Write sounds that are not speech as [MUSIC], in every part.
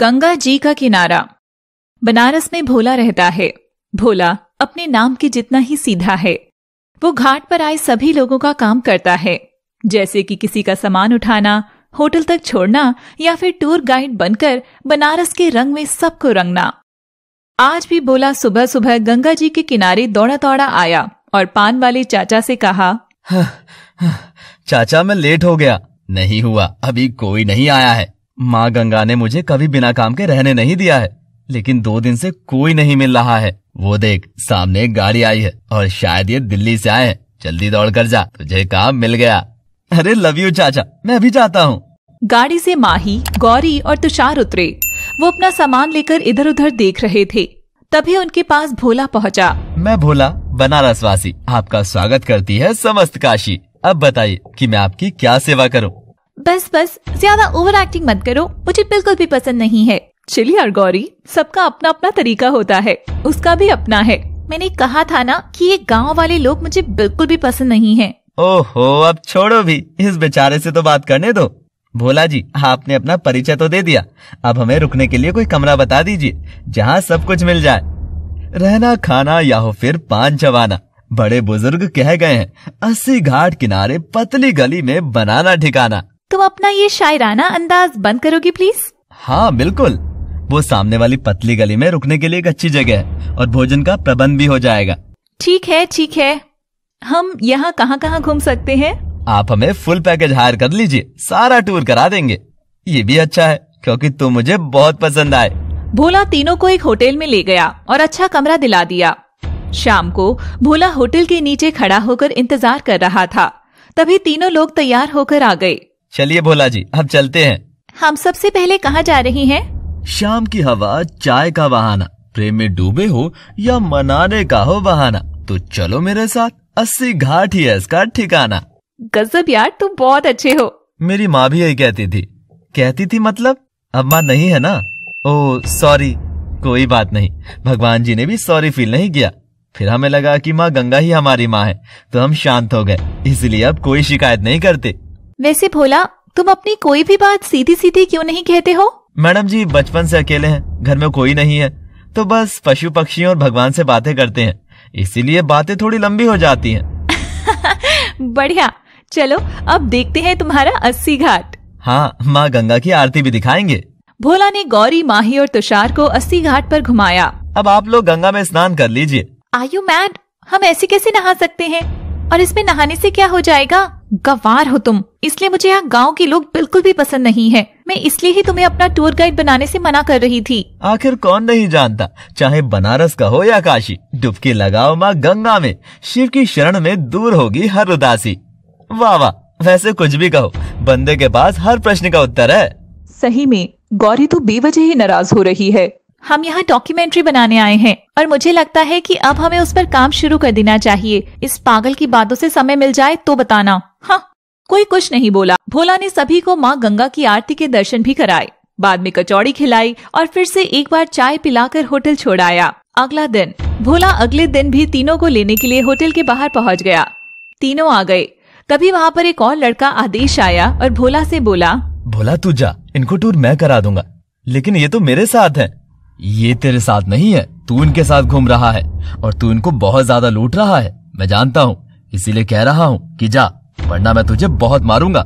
गंगा जी का किनारा बनारस में भोला रहता है भोला अपने नाम के जितना ही सीधा है वो घाट पर आए सभी लोगों का काम करता है जैसे कि किसी का सामान उठाना होटल तक छोड़ना या फिर टूर गाइड बनकर बनारस के रंग में सबको रंगना आज भी भोला सुबह सुबह गंगा जी के किनारे दौड़ा दौड़ा आया और पान वाले चाचा से कहा हाँ, हाँ, चाचा मैं लेट हो गया नहीं हुआ अभी कोई नहीं आया है माँ गंगा ने मुझे कभी बिना काम के रहने नहीं दिया है लेकिन दो दिन से कोई नहीं मिल रहा है वो देख सामने एक गाड़ी आई है और शायद ये दिल्ली से आए हैं जल्दी दौड़ कर जा तुझे काम मिल गया अरे लव यू चाचा मैं भी जाता हूँ गाड़ी से माही गौरी और तुषार उतरे वो अपना सामान लेकर इधर उधर देख रहे थे तभी उनके पास भोला पहुँचा मैं भोला बनारस वासी आपका स्वागत करती है समस्त काशी अब बताइए कि मैं आपकी क्या सेवा करूं? बस बस ज्यादा ओवर एक्टिंग मत करो मुझे बिल्कुल भी पसंद नहीं है चिली और गौरी सबका अपना अपना तरीका होता है उसका भी अपना है मैंने कहा था ना कि ये गांव वाले लोग मुझे बिल्कुल भी पसंद नहीं है ओहो अब छोड़ो भी इस बेचारे से तो बात करने दो भोला जी आपने अपना परिचय तो दे दिया अब हमें रुकने के लिए कोई कमरा बता दीजिए जहाँ सब कुछ मिल जाए रहना खाना या हो फिर पान चबाना बड़े बुजुर्ग कह गए हैं अस्सी घाट किनारे पतली गली में बनाना ठिकाना तुम तो अपना ये शायराना अंदाज बंद करोगी प्लीज हाँ बिल्कुल वो सामने वाली पतली गली में रुकने के लिए एक अच्छी जगह है और भोजन का प्रबंध भी हो जाएगा ठीक है ठीक है हम यहाँ कहाँ कहाँ घूम सकते हैं आप हमें फुल पैकेज हायर कर लीजिए सारा टूर करा देंगे ये भी अच्छा है क्योंकि तुम मुझे बहुत पसंद आए भोला तीनों को एक होटल में ले गया और अच्छा कमरा दिला दिया शाम को भोला होटल के नीचे खड़ा होकर इंतजार कर रहा था तभी तीनों लोग तैयार होकर आ गए चलिए भोला जी अब चलते हैं हम सबसे पहले कहाँ जा रही हैं? शाम की हवा चाय का बहाना प्रेम में डूबे हो या मनाने का हो बहाना तो चलो मेरे साथ अस्सी घाट ही है इसका ठिकाना गजब यार तुम बहुत अच्छे हो मेरी माँ भी यही कहती थी कहती थी मतलब अब माँ नहीं है ना ओ सॉरी कोई बात नहीं भगवान जी ने भी सॉरी फील नहीं किया फिर हमें लगा कि माँ गंगा ही हमारी माँ है तो हम शांत हो गए इसलिए अब कोई शिकायत नहीं करते वैसे भोला तुम अपनी कोई भी बात सीधी सीधी क्यों नहीं कहते हो मैडम जी बचपन से अकेले हैं घर में कोई नहीं है तो बस पशु पक्षियों और भगवान से बातें करते हैं इसीलिए बातें थोड़ी लंबी हो जाती हैं [LAUGHS] बढ़िया चलो अब देखते हैं तुम्हारा अस्सी घाट हाँ माँ गंगा की आरती भी दिखाएंगे भोला ने गौरी माही और तुषार को अस्सी घाट पर घुमाया अब आप लोग गंगा में स्नान कर लीजिए आयु मैड हम ऐसे कैसे नहा सकते हैं और इसमें नहाने से क्या हो जाएगा गवार हो तुम इसलिए मुझे यहाँ गांव के लोग बिल्कुल भी पसंद नहीं है मैं इसलिए ही तुम्हें अपना टूर गाइड बनाने से मना कर रही थी आखिर कौन नहीं जानता चाहे बनारस का हो या काशी डुबकी लगाओ माँ गंगा में शिव की शरण में दूर होगी हर उदासी वाह वाह वैसे कुछ भी कहो बंदे के पास हर प्रश्न का उत्तर है सही में गौरी तो बेवजह ही नाराज हो रही है हम यहाँ डॉक्यूमेंट्री बनाने आए हैं और मुझे लगता है कि अब हमें उस पर काम शुरू कर देना चाहिए इस पागल की बातों से समय मिल जाए तो बताना हाँ कोई कुछ नहीं बोला भोला ने सभी को माँ गंगा की आरती के दर्शन भी कराए बाद में कचौड़ी खिलाई और फिर से एक बार चाय पिलाकर होटल छोड़ आया अगला दिन भोला अगले दिन भी तीनों को लेने के लिए होटल के बाहर पहुंच गया तीनों आ गए तभी वहाँ पर एक और लड़का आदेश आया और भोला से बोला भोला तू जा इनको टूर मैं करा दूंगा लेकिन ये तो मेरे साथ है ये तेरे साथ नहीं है तू इनके साथ घूम रहा है और तू इनको बहुत ज्यादा लूट रहा है मैं जानता हूँ इसीलिए कह रहा हूँ कि जा वरना मैं तुझे बहुत मारूंगा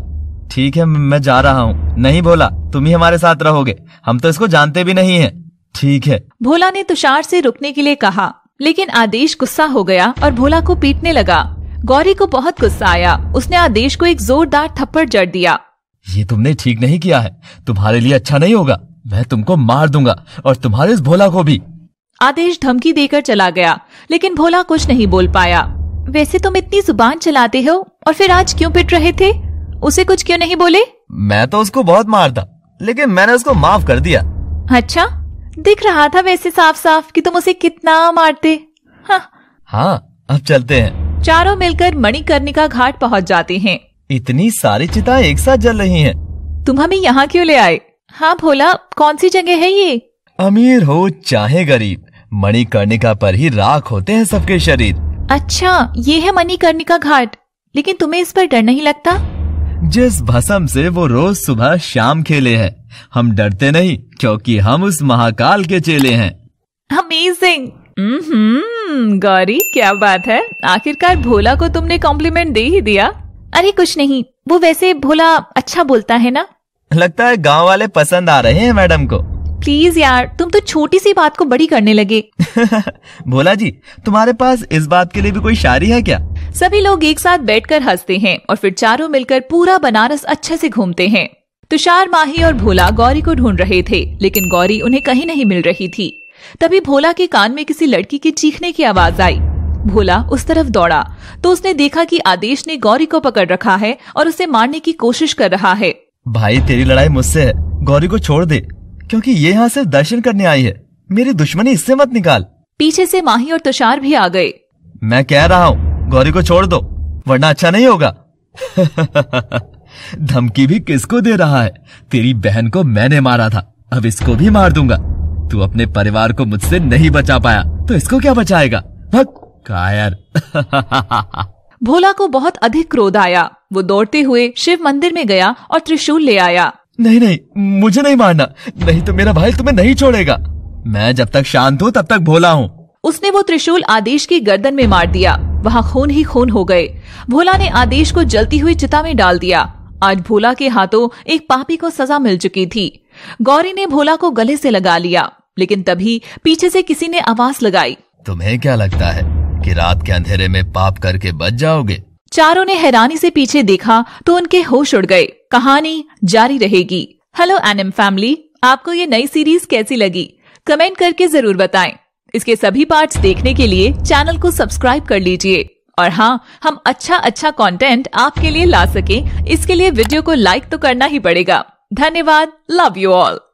ठीक है मैं जा रहा हूँ नहीं भोला तुम ही हमारे साथ रहोगे हम तो इसको जानते भी नहीं है ठीक है भोला ने तुषार से रुकने के लिए कहा लेकिन आदेश गुस्सा हो गया और भोला को पीटने लगा गौरी को बहुत गुस्सा आया उसने आदेश को एक जोरदार थप्पड़ जड़ दिया ये तुमने ठीक नहीं किया है तुम्हारे लिए अच्छा नहीं होगा मैं तुमको मार दूंगा और तुम्हारे इस भोला को भी आदेश धमकी देकर चला गया लेकिन भोला कुछ नहीं बोल पाया वैसे तुम इतनी जुबान चलाते हो और फिर आज क्यों पिट रहे थे उसे कुछ क्यों नहीं बोले मैं तो उसको बहुत मारता लेकिन मैंने उसको माफ कर दिया अच्छा दिख रहा था वैसे साफ साफ कि तुम उसे कितना मारते हाँ।, हाँ, अब चलते हैं चारों मिलकर मणिकर्णिका घाट पहुँच जाते हैं इतनी सारी चिता एक साथ जल रही हैं। तुम हमें यहाँ क्यों ले आए हाँ भोला कौन सी जगह है ये अमीर हो चाहे गरीब मणिकर्णिका पर ही राख होते हैं सबके शरीर अच्छा ये है मणिकर्णिका घाट लेकिन तुम्हें इस पर डर नहीं लगता जिस भसम से वो रोज सुबह शाम खेले हैं हम डरते नहीं क्योंकि हम उस महाकाल के चेले हैं अमेजिंग गौरी क्या बात है आखिरकार भोला को तुमने कॉम्प्लीमेंट दे ही दिया अरे कुछ नहीं वो वैसे भोला अच्छा बोलता है ना लगता है गांव वाले पसंद आ रहे हैं मैडम को प्लीज यार तुम तो छोटी सी बात को बड़ी करने लगे [LAUGHS] भोला जी तुम्हारे पास इस बात के लिए भी कोई शायरी है क्या सभी लोग एक साथ बैठकर हंसते हैं और फिर चारों मिलकर पूरा बनारस अच्छे से घूमते हैं तुषार माही और भोला गौरी को ढूंढ रहे थे लेकिन गौरी उन्हें कहीं नहीं मिल रही थी तभी भोला के कान में किसी लड़की के चीखने की आवाज आई भोला उस तरफ दौड़ा तो उसने देखा कि आदेश ने गौरी को पकड़ रखा है और उसे मारने की कोशिश कर रहा है भाई तेरी लड़ाई मुझसे है गौरी को छोड़ दे क्योंकि ये यहाँ सिर्फ दर्शन करने आई है मेरी दुश्मनी इससे मत निकाल पीछे से माही और तुषार भी आ गए मैं कह रहा हूँ गौरी को छोड़ दो वरना अच्छा नहीं होगा [LAUGHS] धमकी भी किसको दे रहा है तेरी बहन को मैंने मारा था अब इसको भी मार दूंगा तू अपने परिवार को मुझसे नहीं बचा पाया तो इसको क्या बचाएगा कायर [LAUGHS] भोला को बहुत अधिक क्रोध आया वो दौड़ते हुए शिव मंदिर में गया और त्रिशूल ले आया नहीं नहीं मुझे नहीं मारना नहीं तो मेरा भाई तुम्हें नहीं छोड़ेगा मैं जब तक शांत हूँ तब तक भोला हूँ उसने वो त्रिशूल आदेश की गर्दन में मार दिया वहाँ खून ही खून हो गए भोला ने आदेश को जलती हुई चिता में डाल दिया आज भोला के हाथों एक पापी को सजा मिल चुकी थी गौरी ने भोला को गले से लगा लिया लेकिन तभी पीछे से किसी ने आवाज लगाई तुम्हें क्या लगता है कि रात के अंधेरे में पाप करके बच जाओगे चारों ने हैरानी से पीछे देखा तो उनके होश उड़ गए कहानी जारी रहेगी हेलो एनिम फैमिली आपको ये नई सीरीज कैसी लगी कमेंट करके जरूर बताएं इसके सभी पार्ट्स देखने के लिए चैनल को सब्सक्राइब कर लीजिए और हाँ हम अच्छा अच्छा कंटेंट आपके लिए ला सके इसके लिए वीडियो को लाइक तो करना ही पड़ेगा धन्यवाद लव यू ऑल